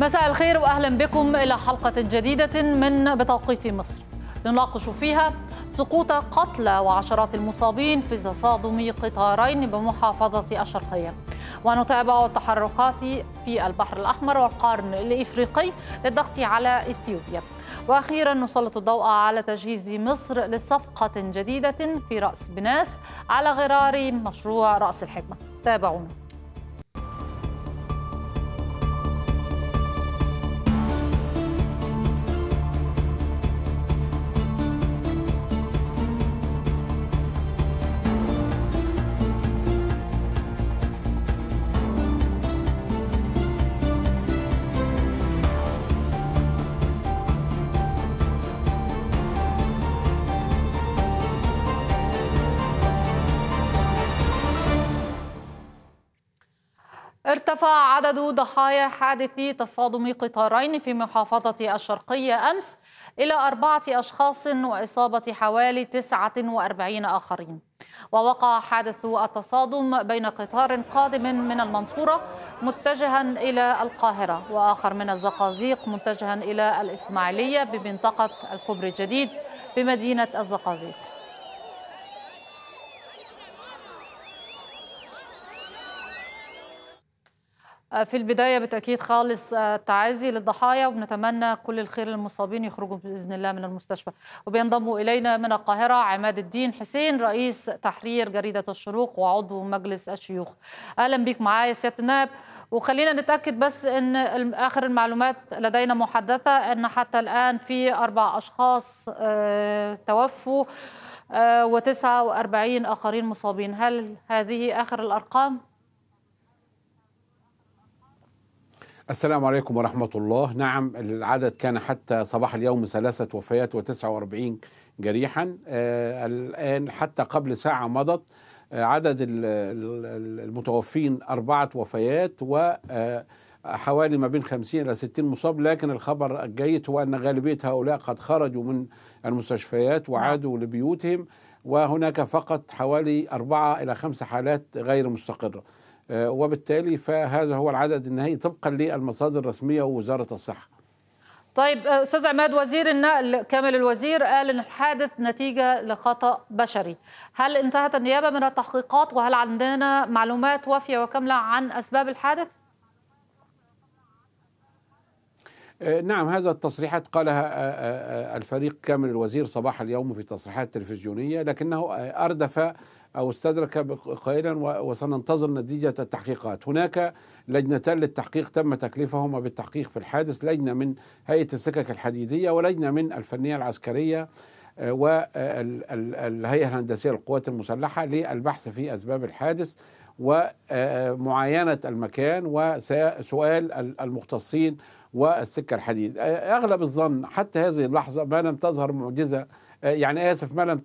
مساء الخير واهلا بكم الى حلقه جديده من بتوقيت مصر نناقش فيها سقوط قتلى وعشرات المصابين في تصادم قطارين بمحافظه الشرقيه ونتابع التحركات في البحر الاحمر والقرن الافريقي للضغط على اثيوبيا واخيرا نسلط الضوء على تجهيز مصر لصفقه جديده في راس بناس على غرار مشروع راس الحكمه تابعونا ارتفع عدد ضحايا حادث تصادم قطارين في محافظة الشرقية أمس إلى أربعة أشخاص وإصابة حوالي 49 آخرين ووقع حادث التصادم بين قطار قادم من المنصورة متجها إلى القاهرة وآخر من الزقازيق متجها إلى الإسماعيلية بمنطقة الكبر الجديد بمدينة الزقازيق آه، في البداية بالتأكيد خالص آه، تعازي للضحايا وبنتمنى كل الخير للمصابين يخرجوا بإذن الله من المستشفى وبينضم إلينا من القاهرة عماد الدين حسين رئيس تحرير جريدة الشروق وعضو مجلس الشيوخ أهلا بيك معايا سيادة النائب وخلينا نتأكد بس أن آخر المعلومات لدينا محدثة أن حتى الآن في أربع أشخاص آه، توفوا و49 آخرين مصابين هل هذه آخر الأرقام؟ السلام عليكم ورحمة الله نعم العدد كان حتى صباح اليوم ثلاثة وفيات و49 جريحا آه الآن حتى قبل ساعة مضت آه عدد المتوفين أربعة وفيات و آه، حوالي ما بين 50 إلى 60 مصاب لكن الخبر الجيد هو أن غالبية هؤلاء قد خرجوا من المستشفيات وعادوا لبيوتهم وهناك فقط حوالي أربعة إلى خمس حالات غير مستقرة آه، وبالتالي فهذا هو العدد النهائي طبقا للمصادر الرسميه ووزاره الصحه. طيب آه، استاذ عماد وزير النقل كامل الوزير قال ان الحادث نتيجه لخطا بشري، هل انتهت النيابه من التحقيقات وهل عندنا معلومات وافيه وكامله عن اسباب الحادث؟ آه، نعم هذا التصريحات قالها الفريق كامل الوزير صباح اليوم في تصريحات تلفزيونيه لكنه اردف أو استدرك قليلا وسننتظر نتيجة التحقيقات هناك لجنتان للتحقيق تم تكليفهما بالتحقيق في الحادث لجنة من هيئة السكك الحديدية ولجنة من الفنية العسكرية آه، والهيئة آه، الهندسية للقوات المسلحة للبحث في أسباب الحادث ومعاينة آه، المكان وسؤال المختصين والسكة الحديد أغلب الظن حتى هذه اللحظة ما لم تظهر معجزة آه، يعني آسف آية ما لم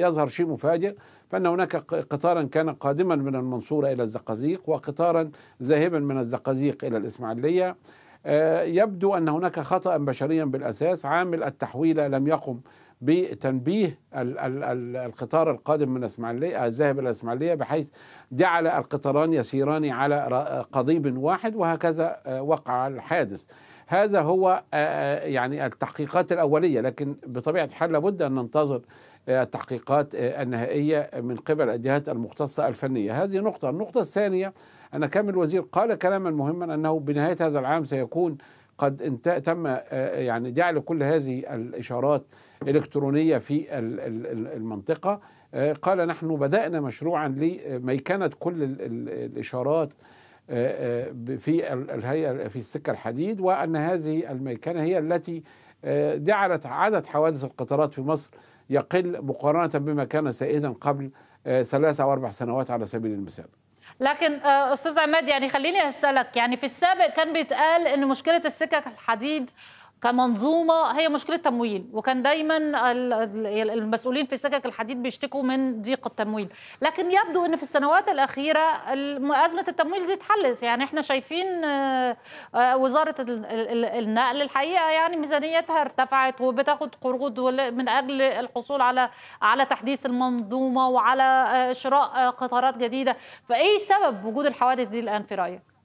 يظهر شيء مفاجئ فأن هناك قطارا كان قادما من المنصورة إلى الزقازيق وقطارا ذاهبا من الزقازيق إلى الإسماعيلية آه، يبدو أن هناك خطأ بشريا بالأساس عامل التحويلة لم يقم بتنبيه القطار القادم من الاسماعيليه آه، الذاهب الى الاسماعيليه بحيث جعل القطاران يسيران على قضيب واحد وهكذا وقع الحادث هذا هو آه، آه، يعني التحقيقات الأولية لكن بطبيعة الحال لابد أن ننتظر آه، التحقيقات النهائية من قبل الجهات المختصة الفنية هذه نقطة النقطة الثانية أن كامل الوزير قال كلاما مهما أنه بنهاية هذا العام سيكون قد تم يعني جعل كل هذه الإشارات إلكترونية في المنطقة قال نحن بدأنا مشروعا لميكنة كل الإشارات آه، آه، في الهيئه في السكه الحديد وان هذه الميكنه هي التي آه، جعلت عدد حوادث القطارات في مصر يقل مقارنه بما كان سائدا قبل ثلاث او اربع سنوات على سبيل المثال. لكن استاذ عماد يعني خليني اسالك يعني في السابق كان بيتقال ان مشكله السكك الحديد كمنظومه هي مشكله تمويل وكان دايما المسؤولين في سكك الحديد بيشتكوا من ضيق التمويل لكن يبدو ان في السنوات الاخيره ازمه التمويل دي اتحلت يعني احنا شايفين آه، آه، وزاره النقل الحقيقه يعني ميزانيتها ارتفعت وبتاخد قروض من اجل الحصول على على تحديث المنظومه وعلى آه، شراء قطارات جديده فايه سبب وجود الحوادث دي الان في رايك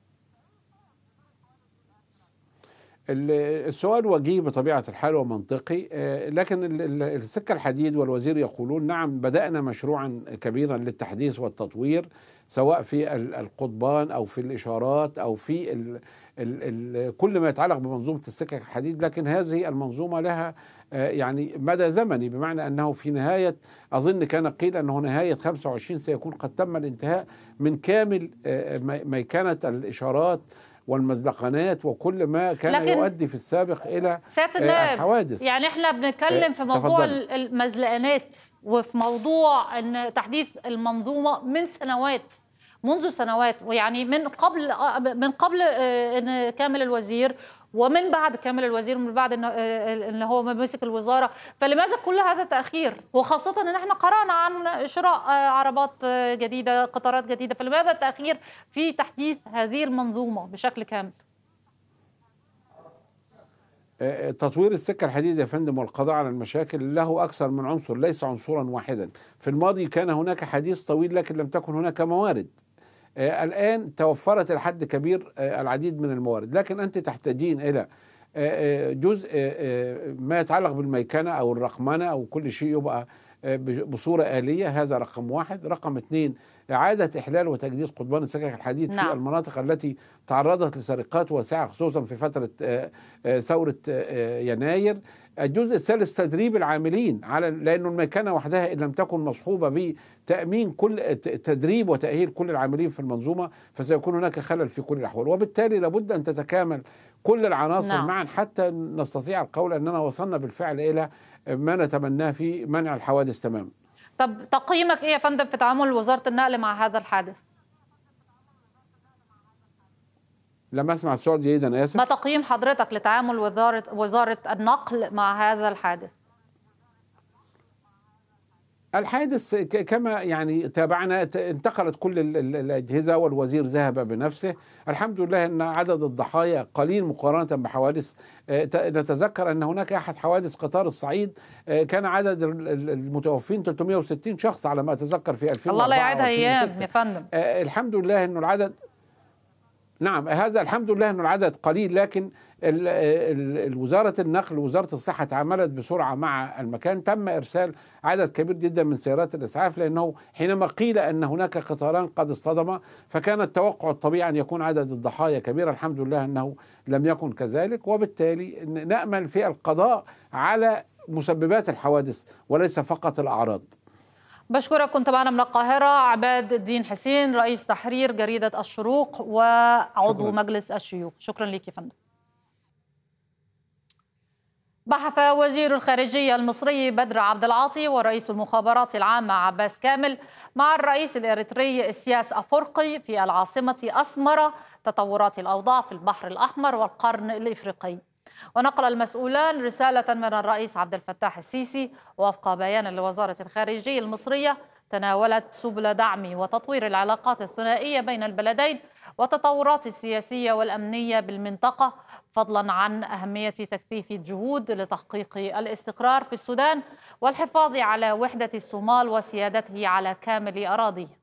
السؤال وجيه بطبيعة الحال ومنطقي آه، لكن السكة الحديد والوزير يقولون نعم بدأنا مشروعا كبيرا للتحديث والتطوير سواء في القضبان أو في الإشارات أو في الـ الـ الـ كل ما يتعلق بمنظومة السكك الحديد لكن هذه المنظومة لها آه، يعني مدى زمني بمعنى أنه في نهاية أظن كان قيل أنه نهاية 25 سيكون قد تم الانتهاء من كامل آه، ميكنة الإشارات والمزلقانات وكل ما كان يؤدي في السابق الى آه، الحوادث يعني احنا بنتكلم في آه، موضوع تفضل. وفي موضوع ان تحديث المنظومه من سنوات منذ سنوات ويعني من قبل آه، من قبل ان كامل الوزير ومن بعد كامل الوزير ومن بعد ان هو مسك الوزاره فلماذا كل هذا التاخير وخاصه ان احنا قرانا عن شراء آه، عربات آه، جديده قطارات جديده فلماذا التاخير في تحديث هذه المنظومه بشكل كامل آه، تطوير السكة الحديدية يا فندم والقضاء على المشاكل له أكثر من عنصر ليس عنصرا واحدا في الماضي كان هناك حديث طويل لكن لم تكن هناك موارد آه، الآن توفرت لحد كبير آه، العديد من الموارد لكن أنت تحتاجين إلى آه، جزء ما يتعلق بالميكنة أو الرقمنة أو كل شيء يبقى آه، بصورة آلية هذا رقم واحد رقم اثنين إعادة إحلال وتجديد قضبان السكك الحديد نعم. في المناطق التي تعرضت لسرقات واسعة خصوصا في فترة آه، آه، ثورة يناير الجزء الثالث تدريب العاملين على لأن المكانة وحدها إن لم تكن مصحوبة بتأمين كل تدريب وتأهيل كل العاملين في المنظومة فسيكون هناك خلل في كل الأحوال وبالتالي لابد أن تتكامل كل العناصر نعم. معا حتى نستطيع القول أننا وصلنا بالفعل إلى ما نتمناه في منع الحوادث تماما طب تقييمك ايه يا فندم في تعامل وزاره النقل مع هذا الحادث؟ لما اسمع السؤال جيدا اسف ما تقييم حضرتك لتعامل وزاره وزاره النقل مع هذا الحادث؟ الحادث كما يعني تابعنا انتقلت كل الأجهزة والوزير ذهب بنفسه الحمد لله أن عدد الضحايا قليل مقارنة بحوادث آه، نتذكر أن هناك أحد حوادث قطار الصعيد آه، كان عدد المتوفين 360 شخص على ما أتذكر في 2004 الله لا يعيدها أيام يا فندم آه، الحمد لله أنه العدد نعم هذا الحمد لله أن العدد قليل لكن وزارة النقل وزارة الصحة تعاملت بسرعة مع المكان تم إرسال عدد كبير جدا من سيارات الإسعاف لأنه حينما قيل أن هناك قطاران قد اصطدما فكان التوقع الطبيعي أن يكون عدد الضحايا كبير الحمد لله أنه لم يكن كذلك وبالتالي نأمل في القضاء على مسببات الحوادث وليس فقط الأعراض بشكرك كنت معنا من القاهرة عباد الدين حسين رئيس تحرير جريدة الشروق وعضو شكرا. مجلس الشيوخ شكرا لك يا فندم بحث وزير الخارجية المصري بدر عبد العاطي ورئيس المخابرات العامة عباس كامل مع الرئيس الإريتري إسياس أفرقي في العاصمة أسمرة تطورات الأوضاع في البحر الأحمر والقرن الإفريقي ونقل المسؤولان رسالة من الرئيس عبد الفتاح السيسي وفق بيان لوزارة الخارجية المصرية تناولت سبل دعم وتطوير العلاقات الثنائية بين البلدين والتطورات السياسية والأمنية بالمنطقة فضلا عن أهمية تكثيف الجهود لتحقيق الاستقرار في السودان والحفاظ على وحدة الصومال وسيادته على كامل أراضيه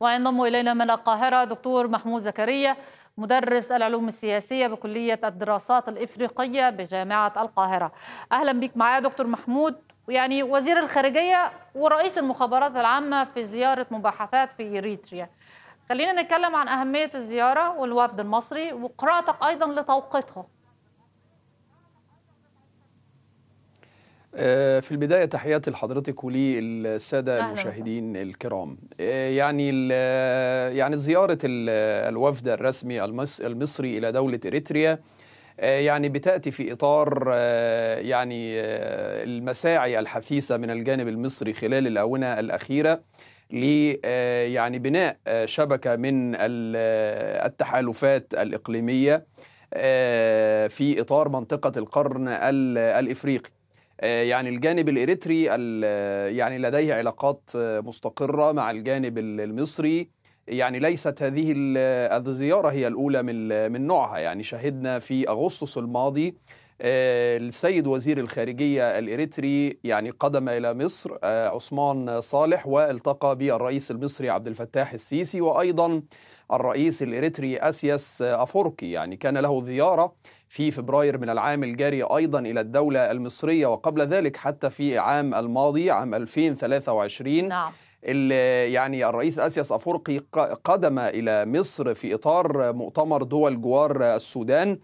وينضم إلينا من القاهرة دكتور محمود زكريا مدرس العلوم السياسية بكلية الدراسات الإفريقية بجامعة القاهرة أهلا بك معايا دكتور محمود يعني وزير الخارجية ورئيس المخابرات العامة في زيارة مباحثات في إريتريا خلينا نتكلم عن أهمية الزيارة والوفد المصري وقراءتك أيضا لتوقيتها آه، في البداية تحياتي لحضرتك وللسادة المشاهدين الكرام آه، يعني آه، يعني زيارة الوفد الرسمي المصري إلى دولة إريتريا يعني بتأتي في إطار يعني المساعي الحثيثة من الجانب المصري خلال الآونة الأخيرة ل يعني بناء شبكة من التحالفات الإقليمية في إطار منطقة القرن الإفريقي آه، يعني الجانب الإريتري يعني لديه علاقات آه، مستقرة مع الجانب المصري يعني ليست هذه الزيارة هي الأولى من من نوعها يعني شهدنا في أغسطس الماضي آه، السيد وزير الخارجية الإريتري يعني قدم إلى مصر عثمان صالح والتقى بالرئيس المصري عبد الفتاح السيسي وأيضا الرئيس الإريتري أسياس أفوركي يعني كان له زيارة في فبراير من العام الجاري أيضا إلى الدولة المصرية وقبل ذلك حتى في عام الماضي عام 2023 نعم. يعني الرئيس اسياس افورقي قدم الى مصر في اطار مؤتمر دول جوار السودان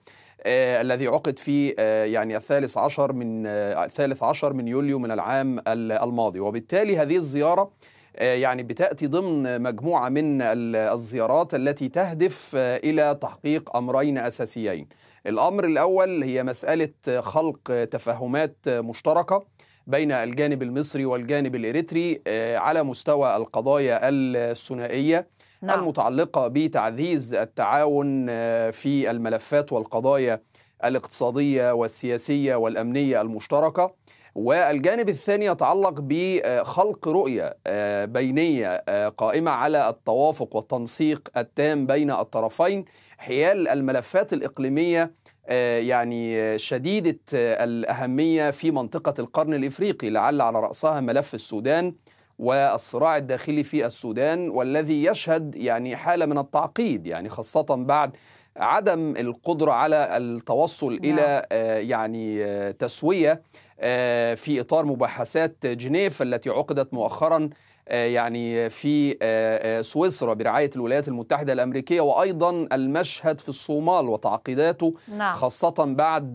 آه الذي عقد في آه يعني الثالث عشر من آه الثالث عشر من يوليو من العام الماضي وبالتالي هذه الزياره آه، يعني بتاتي ضمن مجموعه من الزيارات التي تهدف آه، الى تحقيق امرين اساسيين الامر الاول هي مساله خلق تفاهمات مشتركه بين الجانب المصري والجانب الاريتري آه، على مستوى القضايا الثنائيه نعم. المتعلقه بتعزيز التعاون في الملفات والقضايا الاقتصاديه والسياسيه والامنيه المشتركه والجانب الثاني يتعلق بخلق رؤية آه، بينية آه، قائمة على التوافق والتنسيق التام بين الطرفين حيال الملفات الإقليمية آه، يعني شديدة الأهمية في منطقة القرن الإفريقي لعل على رأسها ملف السودان والصراع الداخلي في السودان والذي يشهد يعني حالة من التعقيد يعني خاصة بعد عدم القدرة على التوصل نعم. إلى يعني تسوية آه، في اطار مباحثات جنيف التي عقدت مؤخرا آه، يعني في آه، سويسرا برعايه الولايات المتحده الامريكيه وايضا المشهد في الصومال وتعقيداته نعم. خاصه بعد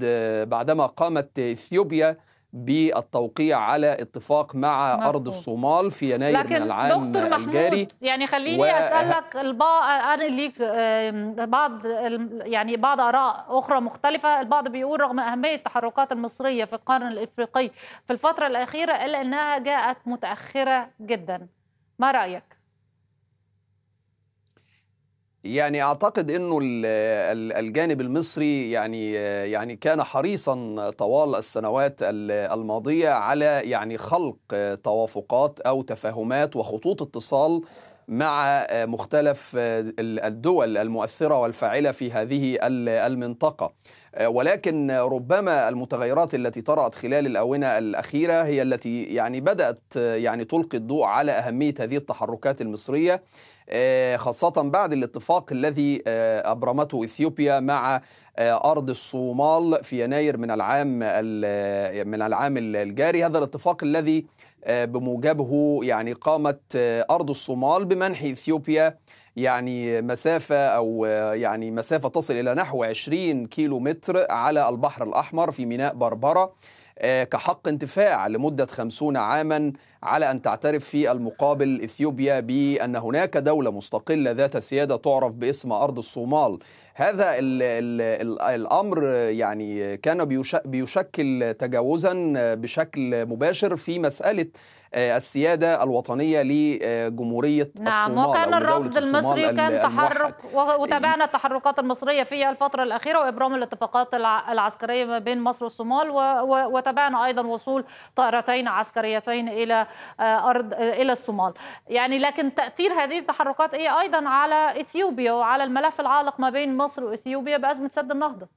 بعدما قامت اثيوبيا بالتوقيع على اتفاق مع مفهوم. ارض الصومال في يناير لكن من العام دكتور محمود الجاري يعني خليني و... اسالك البعض ليك بعض يعني بعض اراء اخرى مختلفه البعض بيقول رغم اهميه التحركات المصريه في القرن الافريقي في الفتره الاخيره الا انها جاءت متاخره جدا ما رايك يعني اعتقد انه الجانب المصري يعني يعني كان حريصا طوال السنوات الماضيه على يعني خلق توافقات او تفاهمات وخطوط اتصال مع مختلف الدول المؤثره والفاعله في هذه المنطقه ولكن ربما المتغيرات التي طرأت خلال الآونة الأخيرة هي التي يعني بدأت يعني تلقي الضوء على أهمية هذه التحركات المصرية آه، خاصة بعد الاتفاق الذي آه، أبرمته إثيوبيا مع آه، أرض الصومال في يناير من العام من العام الجاري هذا الاتفاق الذي بموجبه يعني قامت أرض الصومال بمنح إثيوبيا يعني مسافة أو يعني مسافة تصل إلى نحو 20 كيلو متر على البحر الأحمر في ميناء بربرة آه، كحق انتفاع لمدة خمسون عاما على أن تعترف في المقابل إثيوبيا بأن هناك دولة مستقلة ذات سيادة تعرف باسم أرض الصومال هذا الـ الـ الـ الامر يعني كان بيشكل تجاوزا بشكل مباشر في مساله آه، السياده الوطنيه لجمهوريه نعم الصومال وكان الرفض المصري كان تحرك إيه. وتابعنا التحركات المصريه في الفتره الاخيره وابرام الاتفاقات العسكريه ما بين مصر والصومال وتابعنا ايضا وصول طائرتين عسكريتين الى آه، ارض آه، الى الصومال يعني لكن تاثير هذه التحركات هي إيه؟ ايضا على اثيوبيا وعلى الملف العالق ما بين مصر واثيوبيا بازمه سد النهضه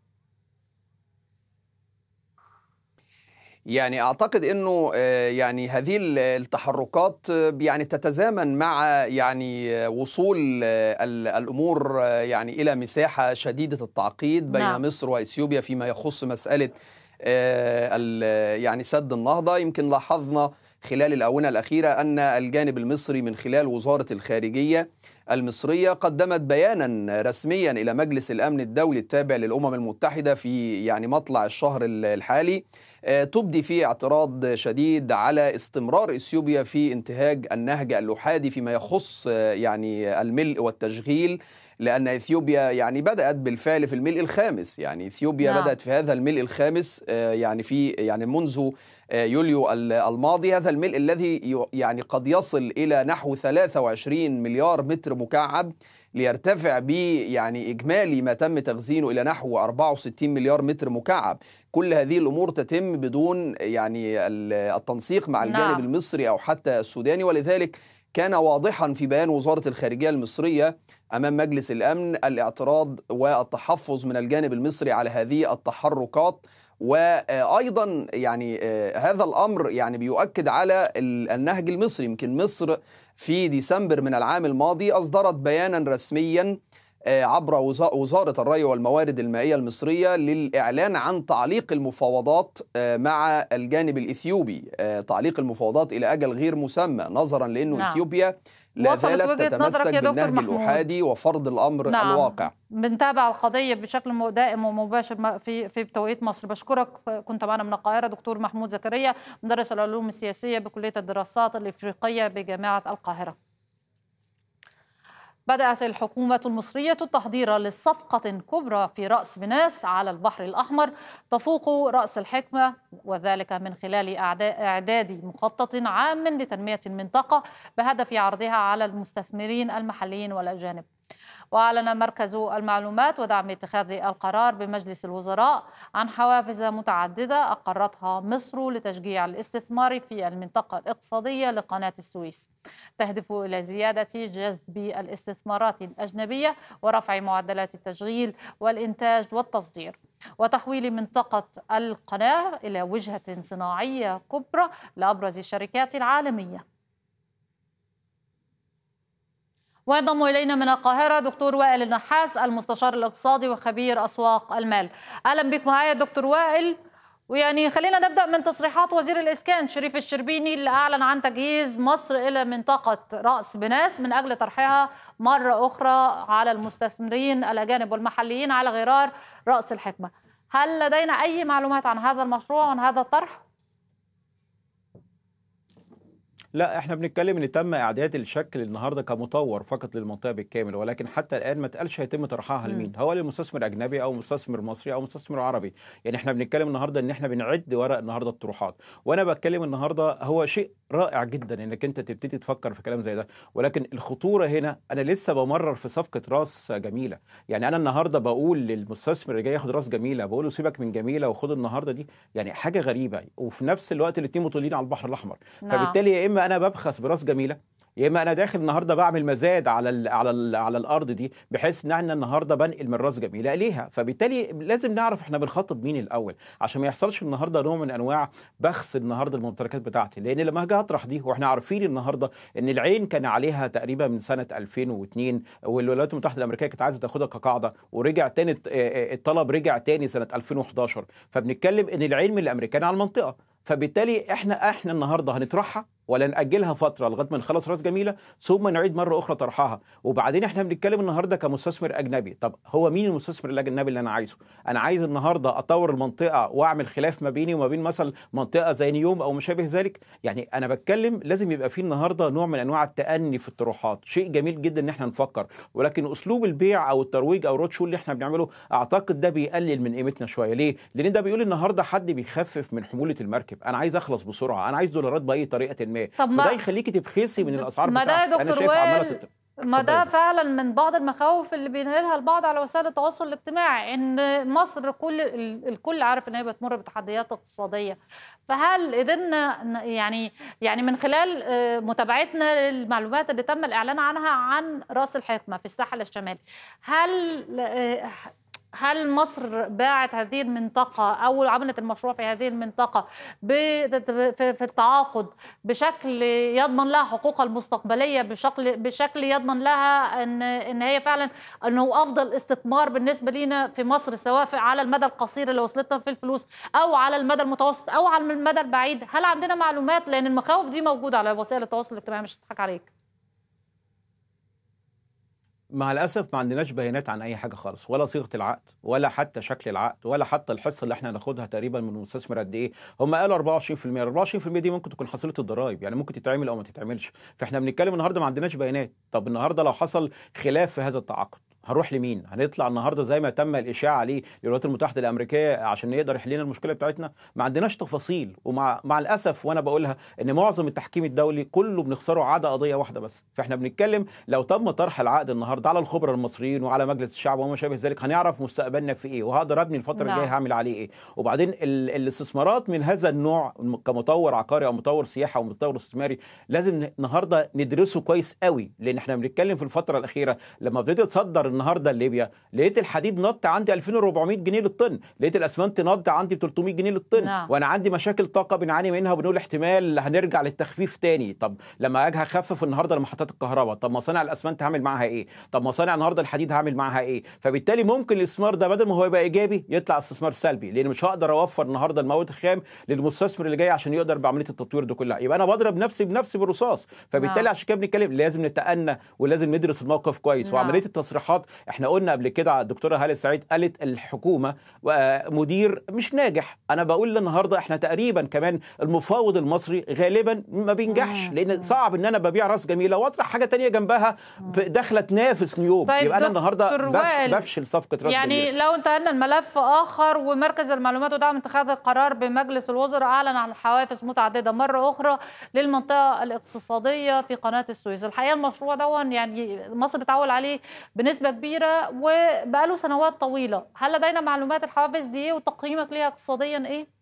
يعني اعتقد انه آه، يعني هذه التحركات آه، يعني تتزامن مع يعني آه، وصول الامور يعني الى مساحه شديده التعقيد بين نعم. مصر واثيوبيا فيما يخص مساله يعني سد النهضه يمكن لاحظنا خلال الاونه الاخيره ان الجانب المصري من خلال وزاره الخارجيه المصرية قدمت بيانا رسميا إلى مجلس الأمن الدولي التابع للأمم المتحدة في يعني مطلع الشهر الحالي آه، تبدي فيه اعتراض شديد على استمرار اثيوبيا في انتهاج النهج اللحادي فيما يخص آه، يعني الملء والتشغيل لأن إثيوبيا يعني بدأت بالفعل في الملء الخامس يعني إثيوبيا نعم. بدأت في هذا الملء الخامس آه، يعني في يعني منذ يوليو الماضي هذا الملء الذي يعني قد يصل إلى نحو 23 مليار متر مكعب ليرتفع ب يعني إجمالي ما تم تخزينه إلى نحو 64 مليار متر مكعب كل هذه الأمور تتم بدون يعني التنسيق مع الجانب نعم. المصري أو حتى السوداني ولذلك كان واضحا في بيان وزارة الخارجية المصرية أمام مجلس الأمن الاعتراض والتحفظ من الجانب المصري على هذه التحركات وايضا يعني آه، هذا الامر يعني بيؤكد على النهج المصري يمكن مصر في ديسمبر من العام الماضي اصدرت بيانا رسميا آه، عبر وزارة الري والموارد المائية المصرية للإعلان عن تعليق المفاوضات آه، مع الجانب الإثيوبي آه، تعليق المفاوضات إلى أجل غير مسمى نظرا لأنه نعم. إثيوبيا لا زالت تتمسك بالنهج الأحادي وفرض الأمر نعم. الواقع بنتابع القضية بشكل دائم ومباشر في في بتوقيت مصر بشكرك كنت معنا من القاهرة دكتور محمود زكريا مدرس العلوم السياسية بكلية الدراسات الإفريقية بجامعة القاهرة بدأت الحكومة المصرية التحضير لصفقة كبرى في رأس بناس على البحر الأحمر تفوق رأس الحكمة وذلك من خلال إعداد مخطط عام لتنمية المنطقة بهدف عرضها على المستثمرين المحليين والأجانب وأعلن مركز المعلومات ودعم اتخاذ القرار بمجلس الوزراء عن حوافز متعددة أقرتها مصر لتشجيع الاستثمار في المنطقة الاقتصادية لقناة السويس تهدف إلى زيادة جذب الاستثمارات الأجنبية ورفع معدلات التشغيل والإنتاج والتصدير وتحويل منطقة القناة إلى وجهة صناعية كبرى لأبرز الشركات العالمية وينضم الينا من القاهره دكتور وائل النحاس المستشار الاقتصادي وخبير اسواق المال. اهلا بك معايا دكتور وائل ويعني خلينا نبدا من تصريحات وزير الاسكان شريف الشربيني اللي اعلن عن تجهيز مصر الى منطقه راس بناس من اجل طرحها مره اخرى على المستثمرين الاجانب والمحليين على غرار راس الحكمه. هل لدينا اي معلومات عن هذا المشروع وعن هذا الطرح؟ لا احنا بنتكلم ان تم اعداد الشكل النهارده كمطور فقط للمنطقه بالكامل ولكن حتى الان ما اتقالش هيتم طرحها لمين هو للمستثمر اجنبي او مستثمر مصري او مستثمر عربي يعني احنا بنتكلم النهارده ان احنا بنعد ورق النهارده الطروحات وانا بتكلم النهارده هو شيء رائع جدا انك انت تبتدي تفكر في كلام زي ده ولكن الخطوره هنا انا لسه بمرر في صفقه راس جميله يعني انا النهارده بقول للمستثمر اللي جاي ياخد راس جميله بقول له سيبك من جميله وخد النهارده دي يعني حاجه غريبه وفي نفس الوقت الاثنين مطولين على البحر الاحمر نعم. فبالتالي يا اما انا ببخس براس جميله يا اما انا داخل النهارده بعمل مزاد على الـ على الـ على الارض دي بحيث ان احنا النهارده بنقل من راس جميله اليها فبالتالي لازم نعرف احنا بنخاطب مين الاول عشان ما يحصلش النهارده نوع من انواع بخس النهارده الممتلكات بتاعتي لان لما اجي اطرح دي واحنا عارفين النهارده ان العين كان عليها تقريبا من سنه 2002 والولايات المتحده الامريكيه كانت عايزه تاخدها كقاعده ورجع تاني الطلب رجع تاني سنه 2011 فبنتكلم ان العين من الامريكان على المنطقه فبالتالي احنا احنا النهارده هنطرحها ولا ناجلها فتره لغايه ما نخلص راس جميله ثم نعيد مره اخرى طرحها وبعدين احنا بنتكلم النهارده كمستثمر اجنبي طب هو مين المستثمر الاجنبي اللي انا عايزه انا عايز النهارده اطور المنطقه واعمل خلاف ما بيني وما بين مثلا منطقه زي نيوم او ما شابه ذلك يعني انا بتكلم لازم يبقى في النهارده نوع من انواع التاني في الطروحات شيء جميل جدا ان احنا نفكر ولكن اسلوب البيع او الترويج او الرود شو اللي احنا بنعمله اعتقد ده بيقلل من قيمتنا شويه ليه لان ده بيقول النهارده حد بيخفف من حموله المركب انا عايز اخلص بسرعه انا عايز دولارات باي طريقه ما فده يخليك تبخسي من الاسعار الاسعار ما ده دكتور وائل ما ده فعلا من بعض المخاوف اللي بينقلها البعض على وسائل التواصل الاجتماعي ان مصر كل الكل عارف ان هي بتمر بتحديات اقتصاديه فهل قدرنا يعني يعني من خلال آه، متابعتنا للمعلومات اللي تم الاعلان عنها عن راس الحكمه في الساحل الشمالي هل آه، هل مصر باعت هذه المنطقة أو عملت المشروع في هذه المنطقة في التعاقد بشكل يضمن لها حقوقها المستقبلية بشكل بشكل يضمن لها أن أن هي فعلا أنه أفضل استثمار بالنسبة لينا في مصر سواء على المدى القصير اللي وصلتنا في الفلوس أو على المدى المتوسط أو على المدى البعيد هل عندنا معلومات لأن المخاوف دي موجودة على وسائل التواصل الاجتماعي مش هضحك عليك مع الاسف ما عندناش بيانات عن اي حاجه خالص ولا صيغه العقد ولا حتى شكل العقد ولا حتى الحصه اللي احنا هناخدها تقريبا من المستثمر قد ايه هم قالوا 24% 24% دي ممكن تكون حصيله الضرايب يعني ممكن تتعمل او ما تتعملش فاحنا بنتكلم النهارده ما عندناش بيانات طب النهارده لو حصل خلاف في هذا التعاقد هروح لمين؟ هنطلع النهارده زي ما تم الاشاعه عليه للولايات المتحده الامريكيه عشان يقدر يحل لنا المشكله بتاعتنا؟ ما عندناش تفاصيل ومع مع الاسف وانا بقولها ان معظم التحكيم الدولي كله بنخسره عدا قضيه واحده بس، فاحنا بنتكلم لو تم طرح العقد النهارده على الخبراء المصريين وعلى مجلس الشعب وما شابه ذلك هنعرف مستقبلنا في ايه وهقدر ابني الفتره نعم. الجايه هعمل عليه ايه؟ وبعدين الاستثمارات من هذا النوع كمطور عقاري او مطور سياحه او مطور استثماري لازم النهارده ندرسه كويس قوي لان احنا بنتكلم في الفتره الاخيره لما ابتديت تصدر النهارده ليبيا لقيت الحديد نط عندي 2400 جنيه للطن لقيت الاسمنت نط عندي ب 300 جنيه للطن نعم. وانا عندي مشاكل طاقه بنعاني منها وبنقول احتمال هنرجع للتخفيف تاني طب لما اجي اخفف النهارده لمحطات الكهرباء طب مصانع الاسمنت هعمل معاها ايه طب مصانع النهارده الحديد هعمل معاها ايه فبالتالي ممكن الاستثمار ده بدل ما هو يبقى ايجابي يطلع استثمار سلبي لان مش هقدر اوفر النهارده المواد الخام للمستثمر اللي جاي عشان يقدر بعمليه التطوير ده كلها يبقى انا بضرب نفسي بنفسي بالرصاص فبالتالي نعم. عشان كده بنتكلم لازم نتأنى ولازم ندرس الموقف كويس نعم. وعمليه التصريحات القرارات احنا قلنا قبل كده الدكتوره هاله سعيد قالت الحكومه آه، مدير مش ناجح انا بقول النهارده احنا تقريبا كمان المفاوض المصري غالبا ما بينجحش آه، لان آه. صعب ان انا ببيع راس جميله واطرح حاجه تانية جنبها داخله تنافس نيوم طيب يبقى انا النهارده بفشل صفقه راس يعني جميله يعني لو انتهينا الملف اخر ومركز المعلومات ودعم اتخاذ القرار بمجلس الوزراء اعلن عن حوافز متعدده مره اخرى للمنطقه الاقتصاديه في قناه السويس الحقيقه المشروع ده يعني مصر بتعول عليه بنسبه كبيره وبقاله سنوات طويله هل لدينا معلومات الحوافز دي وتقييمك ليها اقتصاديا ايه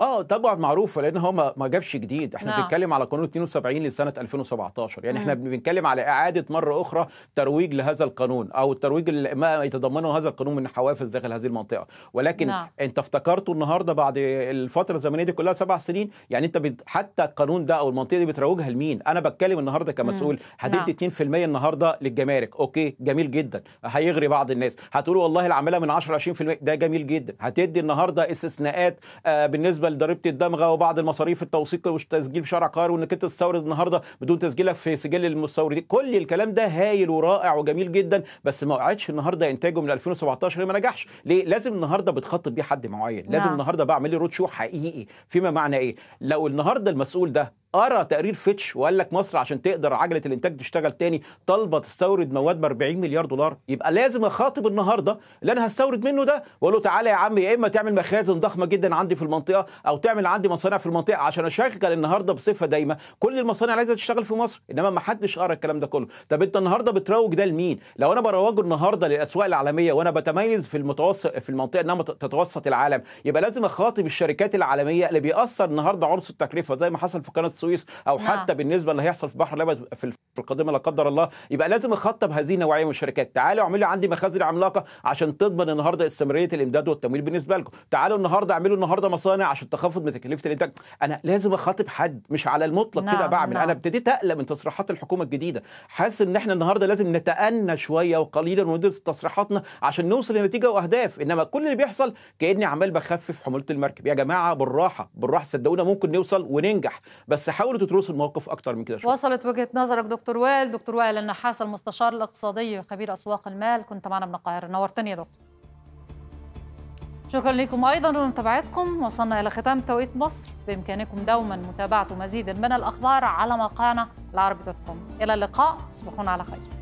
اه طبعا معروف لان هو ما جابش جديد احنا نعم. بنتكلم على قانون 72 لسنه 2017 يعني احنا بنتكلم على اعاده مره اخرى ترويج لهذا القانون او الترويج ما يتضمنه هذا القانون من حوافز داخل هذه المنطقه ولكن نعم. انت افتكرته النهارده بعد الفتره الزمنيه دي كلها سبع سنين يعني انت بت... حتى القانون ده او المنطقه دي بتروجها لمين انا بتكلم النهارده كمسؤول هتدي نعم. 2% النهارده للجمارك اوكي جميل جدا هيغري بعض الناس هتقول والله العماله من 10 20% ده جميل جدا هتدي النهارده استثناءات آه بالنسبه بالنسبه لضريبه الدمغه وبعض المصاريف التوثيق وتسجيل شرع قار وانك انت تستورد النهارده بدون تسجيلك في سجل المستوردين كل الكلام ده هايل ورائع وجميل جدا بس ما وقعتش النهارده انتاجه من 2017 ما نجحش ليه لازم النهارده بتخطط بيه حد معين لازم نعم. النهارده بعمل لي رود شو حقيقي فيما معنى ايه لو النهارده المسؤول ده قرا تقرير فيتش وقال لك مصر عشان تقدر عجله الانتاج تشتغل تاني طالبه تستورد مواد ب 40 مليار دولار يبقى لازم اخاطب النهارده اللي انا هستورد منه ده واقول له تعالى يا عم يا اما تعمل مخازن ضخمه جدا عندي في المنطقه او تعمل عندي مصانع في المنطقه عشان اشغل النهارده بصفه دايمه كل المصانع عايزه تشتغل في مصر انما ما حدش قرا الكلام ده كله طب انت النهارده بتروج ده لمين لو انا بروجه النهارده للاسواق العالميه وانا بتميز في المتوسط في المنطقه انها تتوسط العالم يبقى لازم اخاطب الشركات العالميه اللي بيأثر النهارده عرس التكلفه زي ما حصل في قناه السويس او نعم. حتى بالنسبه اللي هيحصل في بحر الابيض في القادمه لا قدر الله يبقى لازم نخطب هذه النوعيه من الشركات تعالوا اعملوا عندي مخازن عملاقه عشان تضمن النهارده استمراريه الامداد والتمويل بالنسبه لكم تعالوا النهارده اعملوا النهارده مصانع عشان تخفض من تكلفه الانتاج انا لازم اخاطب حد مش على المطلق نعم. كده بعمل نعم. انا ابتديت اقلق من تصريحات الحكومه الجديده حاسس ان احنا النهارده لازم نتأنى شويه وقليلا وندرس تصريحاتنا عشان نوصل لنتيجه واهداف انما كل اللي بيحصل كاني عمال بخفف حموله المركب يا جماعه بالراحه بالراحه صدقونا ممكن نوصل وننجح بس حاولوا تدرسوا الموقف اكتر من كده شويه وصلت وجهه نظرك دكتور وائل دكتور وائل النحاس المستشار الاقتصادي وخبير اسواق المال كنت معنا من القاهره نورتني يا دكتور شكرا لكم ايضا لمتابعتكم وصلنا الى ختام توقيت مصر بامكانكم دوما متابعه مزيد من الاخبار على موقعنا العربي دوت كوم الى اللقاء تصبحون على خير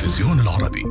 التلفزيون العربي